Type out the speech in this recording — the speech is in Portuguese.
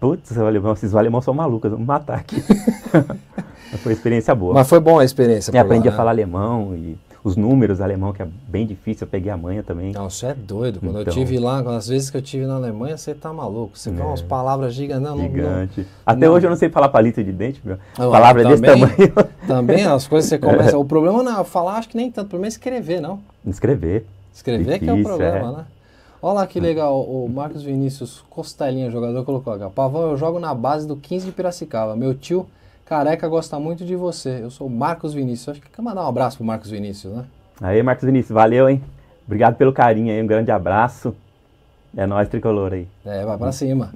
Putz, vocês alemão, esses alemãos são malucos, vamos matar aqui. foi uma experiência boa. Mas foi bom a experiência. Eu aprendi lá, a né? falar alemão e os números alemão, que é bem difícil, eu peguei a manha também. Não, você é doido. Quando então... eu tive lá, as vezes que eu tive na Alemanha, você tá maluco. Você é. umas palavras gigantes. Não, Gigante. Não, Até não. hoje eu não sei falar palito de dente, meu. Eu, é, Palavra também, desse tamanho. Também as coisas você começa. É. O problema não é falar, acho que nem tanto. O problema é escrever, não. Escrever. Escrever difícil, que é o problema, é. né? Olha lá que legal, o Marcos Vinícius Costelinha, jogador, colocou aqui. Pavão, eu jogo na base do 15 de Piracicaba. Meu tio careca gosta muito de você. Eu sou o Marcos Vinícius. Acho que quer mandar um abraço pro Marcos Vinícius, né? Aí, Marcos Vinícius, valeu, hein? Obrigado pelo carinho aí, um grande abraço. É nóis, tricolor aí. É, vai pra cima.